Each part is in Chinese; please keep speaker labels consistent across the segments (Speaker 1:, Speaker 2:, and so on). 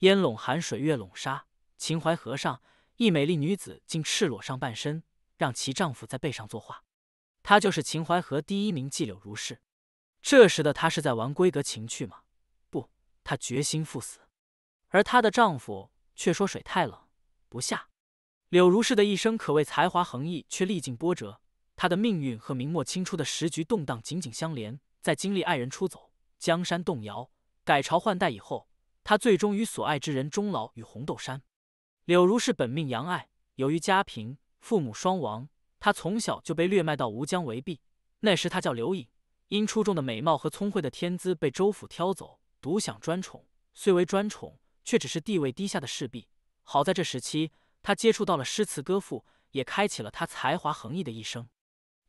Speaker 1: 烟笼寒水月笼沙，秦淮河上，一美丽女子竟赤裸上半身，让其丈夫在背上作画。她就是秦淮河第一名妓柳如是。这时的她是在玩闺阁情趣吗？不，她决心赴死。而她的丈夫却说水太冷，不下。柳如是的一生可谓才华横溢，却历尽波折。她的命运和明末清初的时局动荡紧紧相连。在经历爱人出走、江山动摇、改朝换代以后。他最终与所爱之人终老于红豆山。柳如是本命杨爱，由于家贫，父母双亡，他从小就被掠卖到吴江为婢。那时他叫柳隐，因出众的美貌和聪慧的天资，被周府挑走，独享专宠。虽为专宠，却只是地位低下的侍婢。好在这时期，他接触到了诗词歌赋，也开启了他才华横溢的一生。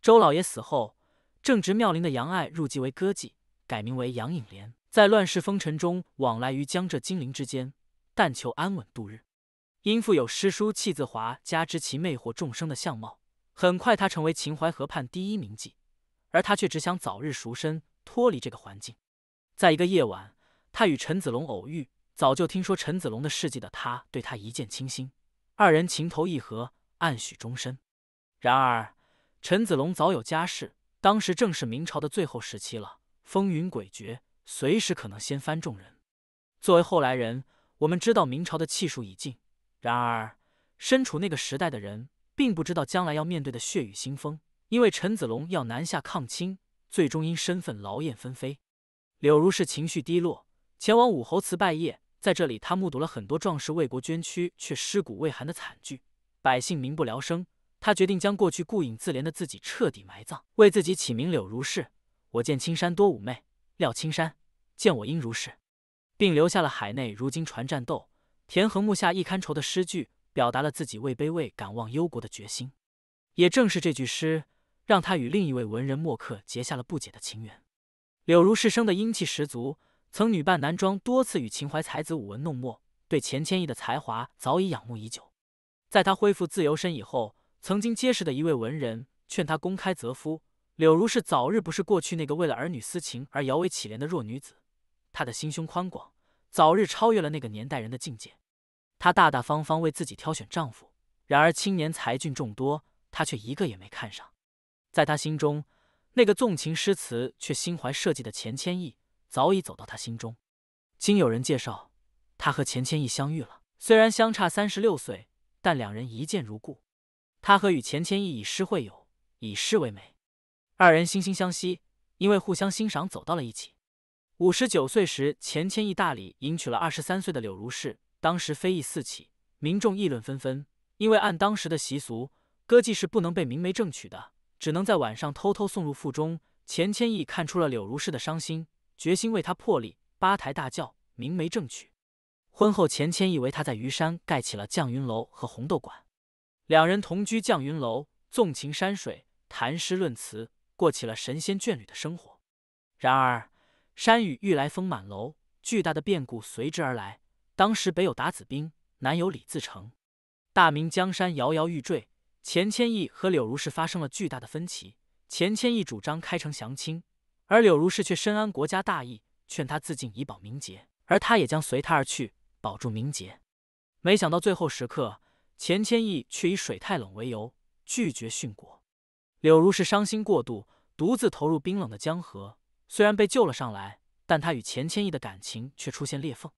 Speaker 1: 周老爷死后，正值妙龄的杨爱入籍为歌妓，改名为杨隐莲。在乱世风尘中往来于江浙金陵之间，但求安稳度日。因富有诗书气自华，加之其魅惑众生的相貌，很快他成为秦淮河畔第一名妓。而他却只想早日赎身，脱离这个环境。在一个夜晚，他与陈子龙偶遇。早就听说陈子龙的事迹的他，对他一见倾心，二人情投意合，暗许终身。然而，陈子龙早有家室，当时正是明朝的最后时期了，风云诡谲。随时可能掀翻众人。作为后来人，我们知道明朝的气数已尽。然而，身处那个时代的人，并不知道将来要面对的血雨腥风。因为陈子龙要南下抗清，最终因身份劳燕分飞。柳如是情绪低落，前往武侯祠拜谒。在这里，他目睹了很多壮士为国捐躯却尸骨未寒的惨剧，百姓民不聊生。他决定将过去顾影自怜的自己彻底埋葬，为自己起名柳如是。我见青山多妩媚，料青山。见我应如是，并留下了“海内如今传战斗，田横墓下一堪愁”的诗句，表达了自己位卑未敢忘忧国的决心。也正是这句诗，让他与另一位文人墨客结下了不解的情缘。柳如是生得英气十足，曾女扮男装多次与秦淮才子舞文弄墨，对钱谦益的才华早已仰慕已久。在他恢复自由身以后，曾经结识的一位文人劝他公开择夫，柳如是早日不是过去那个为了儿女私情而摇尾乞怜的弱女子。她的心胸宽广，早日超越了那个年代人的境界。她大大方方为自己挑选丈夫，然而青年才俊众多，她却一个也没看上。在她心中，那个纵情诗词却心怀设计的钱谦益早已走到她心中。经有人介绍，她和钱谦益相遇了。虽然相差三十六岁，但两人一见如故。她和与钱谦益以诗会友，以诗为媒，二人惺惺相惜，因为互相欣赏，走到了一起。五十九岁时，钱谦益大礼迎娶了二十三岁的柳如是。当时非议四起，民众议论纷纷。因为按当时的习俗，歌妓是不能被明媒正娶的，只能在晚上偷偷送入腹中。钱谦益看出了柳如是的伤心，决心为她破例，八抬大轿明媒正娶。婚后，钱谦益为她在虞山盖起了绛云楼和红豆馆，两人同居绛云楼，纵情山水，谈诗论词，过起了神仙眷侣的生活。然而，山雨欲来风满楼，巨大的变故随之而来。当时北有打子兵，南有李自成，大明江山摇摇欲坠。钱谦益和柳如是发生了巨大的分歧。钱谦益主张开城降清，而柳如是却深谙国家大义，劝他自尽以保名节，而他也将随他而去，保住名节。没想到最后时刻，钱谦益却以水太冷为由拒绝殉国，柳如是伤心过度，独自投入冰冷的江河。虽然被救了上来，但他与钱谦益的感情却出现裂缝。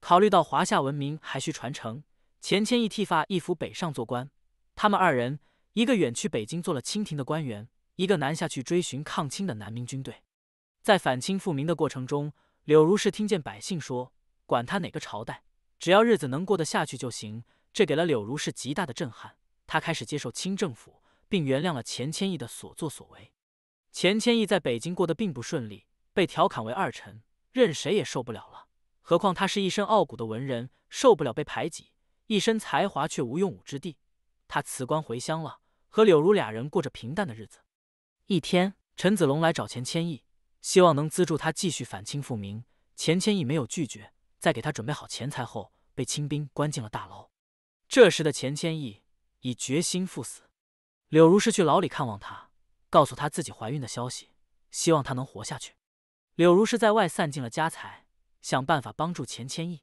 Speaker 1: 考虑到华夏文明还需传承，钱谦益剃发一服北上做官。他们二人，一个远去北京做了清廷的官员，一个南下去追寻抗清的南明军队。在反清复明的过程中，柳如是听见百姓说：“管他哪个朝代，只要日子能过得下去就行。”这给了柳如是极大的震撼，他开始接受清政府，并原谅了钱谦益的所作所为。钱谦益在北京过得并不顺利，被调侃为二臣，任谁也受不了了。何况他是一身傲骨的文人，受不了被排挤，一身才华却无用武之地。他辞官回乡了，和柳如俩人过着平淡的日子。一天，陈子龙来找钱谦益，希望能资助他继续反清复明。钱谦益没有拒绝，在给他准备好钱财后，被清兵关进了大牢。这时的钱谦益已决心赴死。柳如是去牢里看望他。告诉她自己怀孕的消息，希望她能活下去。柳如是在外散尽了家财，想办法帮助钱谦益。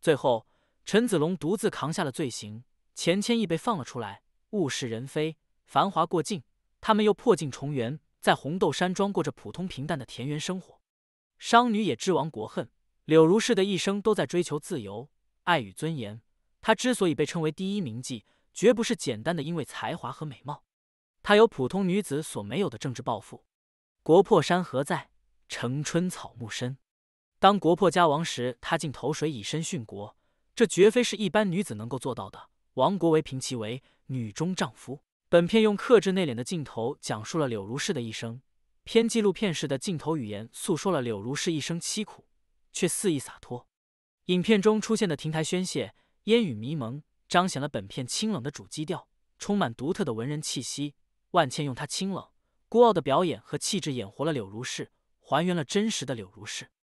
Speaker 1: 最后，陈子龙独自扛下了罪行，钱谦益被放了出来。物是人非，繁华过尽，他们又破镜重圆，在红豆山庄过着普通平淡的田园生活。商女也知亡国恨，柳如是的一生都在追求自由、爱与尊严。她之所以被称为第一名妓，绝不是简单的因为才华和美貌。她有普通女子所没有的政治抱负。国破山河在，城春草木深。当国破家亡时，她竟投水以身殉国，这绝非是一般女子能够做到的。王国维评其为“女中丈夫”。本片用克制内敛的镜头讲述了柳如是的一生，偏纪录片式的镜头语言诉说了柳如是一生凄苦却肆意洒脱。影片中出现的亭台、宣泄、烟雨迷蒙，彰显了本片清冷的主基调，充满独特的文人气息。万茜用她清冷、孤傲的表演和气质，演活了柳如是，还原了真实的柳如是。